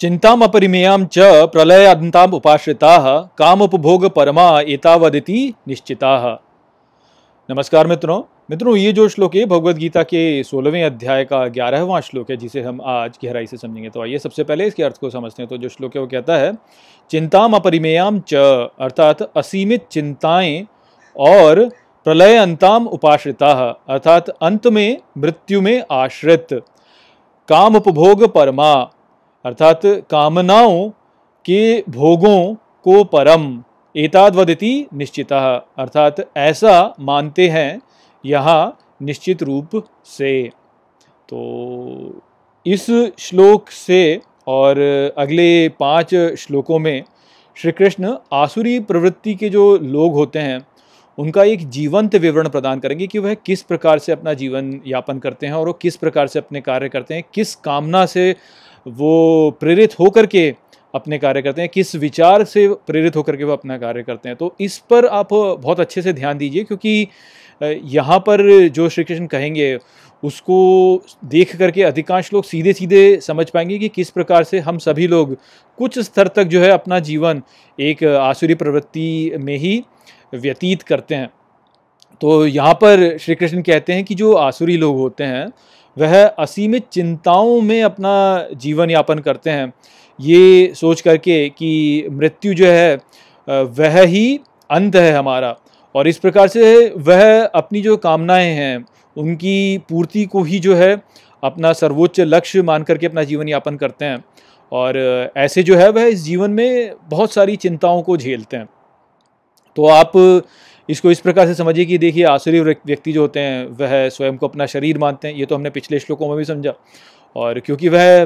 चिन्तामपरिमेयां च प्रलयान्ताम् उपाश्रिताः कामोपभोग परमा एतावदिति निश्चिताः नमस्कार मित्रों मित्रों ये जो श्लोक है भगवद गीता के सोलहवें अध्याय का ग्यारहवां श्लोक है जिसे हम आज गहराई से समझेंगे तो आइए सबसे पहले इसके अर्थ को समझते हैं तो जो श्लोक है वो कहता है चिंताम अपरिमेयाम च अर्थात असीमित चिंताएं और प्रलय अंताम उपाश्रिता अर्थात अंत में मृत्यु में आश्रित काम उपभोग परमा अर्थात कामनाओं के भोगों को परम एतादवदिति निश्चितः अर्थात ऐसा मानते हैं यहाँ निश्चित रूप से तो इस श्लोक से और अगले पांच श्लोकों में श्री कृष्ण आसुरी प्रवृत्ति के जो लोग होते हैं उनका एक जीवंत विवरण प्रदान करेंगे कि वह किस प्रकार से अपना जीवन यापन करते हैं और वो किस प्रकार से अपने कार्य करते हैं किस कामना से वो प्रेरित होकर के अपने कार्य करते हैं किस विचार से प्रेरित होकर के वो अपना कार्य करते हैं तो इस पर आप बहुत अच्छे से ध्यान दीजिए क्योंकि यहाँ पर जो श्री कृष्ण कहेंगे उसको देख करके अधिकांश लोग सीधे सीधे समझ पाएंगे कि किस प्रकार से हम सभी लोग कुछ स्तर तक जो है अपना जीवन एक आसुरी प्रवृत्ति में ही व्यतीत करते हैं तो यहाँ पर श्री कृष्ण कहते हैं कि जो आसुरी लोग होते हैं वह असीमित चिंताओं में अपना जीवन यापन करते हैं ये सोच करके कि मृत्यु जो है वह ही अंत है हमारा और इस प्रकार से वह अपनी जो कामनाएं हैं उनकी पूर्ति को ही जो है अपना सर्वोच्च लक्ष्य मान करके अपना जीवन यापन करते हैं और ऐसे जो है वह इस जीवन में बहुत सारी चिंताओं को झेलते हैं तो आप इसको इस प्रकार से समझिए कि देखिए आसुरी व्यक्ति जो होते हैं वह स्वयं को अपना शरीर मानते हैं ये तो हमने पिछले श्लोकों में भी समझा और क्योंकि वह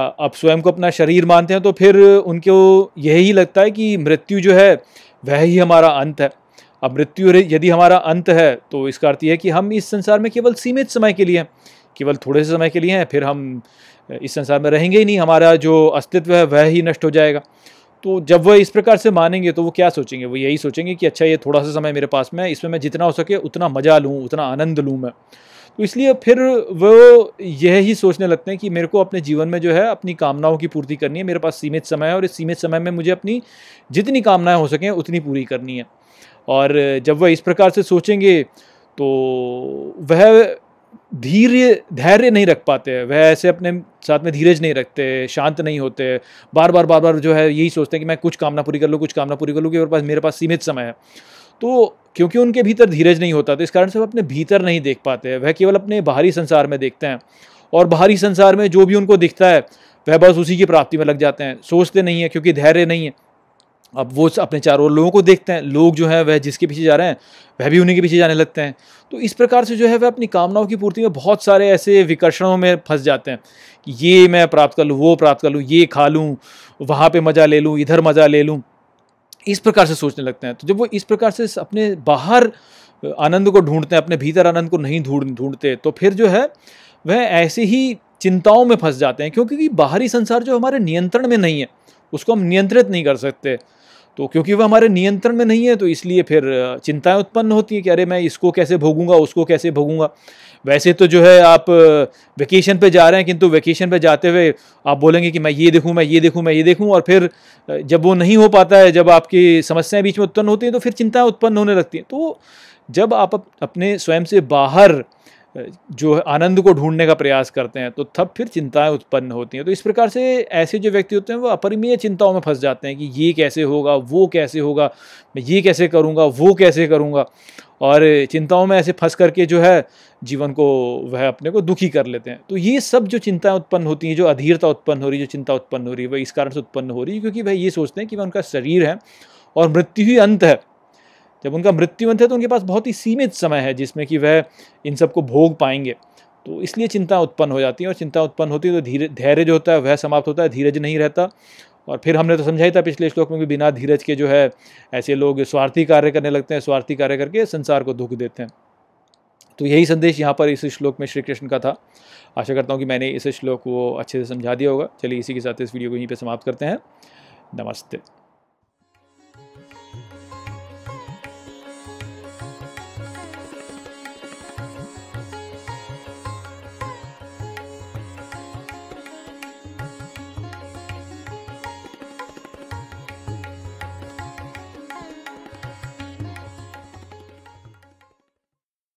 अब स्वयं को अपना शरीर मानते हैं तो फिर उनको यही लगता है कि मृत्यु जो है वह ही हमारा अंत है अब मृत्यु यदि हमारा अंत है तो इसका अर्थ यह है कि हम इस संसार में केवल सीमित समय के लिए हैं केवल थोड़े से समय के लिए हैं फिर हम इस संसार में रहेंगे ही नहीं हमारा जो अस्तित्व है वह ही नष्ट हो जाएगा तो जब वह इस प्रकार से मानेंगे तो वो क्या सोचेंगे वो यही सोचेंगे कि अच्छा ये थोड़ा सा समय मेरे पास में इसमें मैं जितना हो सके उतना मज़ा लूँ उतना आनंद लूँ मैं तो इसलिए फिर वो यह ही सोचने लगते हैं कि मेरे को अपने जीवन में जो है अपनी कामनाओं की पूर्ति करनी है मेरे पास सीमित समय है और इस सीमित समय में मुझे अपनी जितनी कामनाएं हो सकें उतनी पूरी करनी है और जब वह इस प्रकार से सोचेंगे तो वह धीर्य धैर्य नहीं रख पाते हैं वह ऐसे अपने साथ में धीरज नहीं रखते शांत नहीं होते बार बार बार बार जो है यही सोचते हैं कि मैं कुछ कामना पूरी कर लूँ कुछ कामना पूरी कर लूँ कि मेरे पास मेरे पास सीमित समय है तो क्योंकि उनके भीतर धीरज नहीं होता तो इस कारण से वह अपने भीतर नहीं देख पाते वह केवल अपने बाहरी संसार में देखते हैं और बाहरी संसार में जो भी उनको दिखता है वह बस उसी की प्राप्ति में लग जाते हैं सोचते नहीं है क्योंकि धैर्य नहीं है अब वो अपने चारों लोगों को देखते हैं लोग जो है वह जिसके पीछे जा रहे हैं वह भी उन्हीं के पीछे जाने लगते हैं तो इस प्रकार से जो है वह अपनी कामनाओं की पूर्ति में बहुत सारे ऐसे विकर्षणों में फंस जाते हैं कि ये मैं प्राप्त कर लूँ वो प्राप्त कर लूँ ये खा लूँ वहाँ पर मज़ा ले लूँ इधर मज़ा ले लूँ इस प्रकार से सोचने लगते हैं तो जब वो इस प्रकार से अपने बाहर आनंद को ढूंढते हैं अपने भीतर आनंद को नहीं ढूंढ ढूंढते तो फिर जो है वह ऐसे ही चिंताओं में फंस जाते हैं क्योंकि बाहरी संसार जो हमारे नियंत्रण में नहीं है उसको हम नियंत्रित नहीं कर सकते तो क्योंकि वह हमारे नियंत्रण में नहीं है तो इसलिए फिर चिंताएं उत्पन्न होती हैं कि अरे मैं इसको कैसे भोगूंगा उसको कैसे भोगूंगा वैसे तो जो है आप वेकेशन पे जा रहे हैं किंतु वेकेशन पे जाते हुए आप बोलेंगे कि मैं ये देखूं मैं ये देखूं मैं ये देखूं और फिर जब वो नहीं हो पाता है जब आपकी समस्याएं बीच में उत्पन्न होती हैं तो फिर चिंताएँ उत्पन्न होने लगती हैं तो जब आप अपने स्वयं से बाहर जो आनंद को ढूंढने का प्रयास करते हैं तो तब फिर चिंताएं उत्पन्न होती हैं तो इस प्रकार से ऐसे जो व्यक्ति होते हैं वो अपरिमीय चिंताओं में फंस जाते हैं कि ये कैसे होगा वो कैसे होगा मैं ये कैसे करूँगा वो कैसे करूँगा और चिंताओं में ऐसे फंस करके जो है जीवन को वह अपने को दुखी कर लेते हैं तो ये सब जो चिंताएं उत्पन्न होती हैं जो अधीरता उत्पन्न हो रही है जो चिंता उत्पन्न हो रही है वह इस कारण से उत्पन्न हो रही है क्योंकि वह ये सोचते हैं कि वह उनका शरीर है और मृत्यु ही अंत है जब उनका मृत्युवंत है तो उनके पास बहुत ही सीमित समय है जिसमें कि वह इन सबको भोग पाएंगे तो इसलिए चिंता उत्पन्न हो जाती है और चिंता उत्पन्न होती है तो धीरे धैर्य जो होता है वह समाप्त होता है धीरज नहीं रहता और फिर हमने तो समझा ही था पिछले श्लोक में कि बिना धीरज के जो है ऐसे लोग स्वार्थी कार्य करने लगते हैं स्वार्थी कार्य करके संसार को दुख देते हैं तो यही संदेश यहाँ पर इस श्लोक में श्री कृष्ण का था आशा करता हूँ कि मैंने इस श्लोक को अच्छे से समझा दिया होगा चलिए इसी के साथ इस वीडियो को यहीं पर समाप्त करते हैं नमस्ते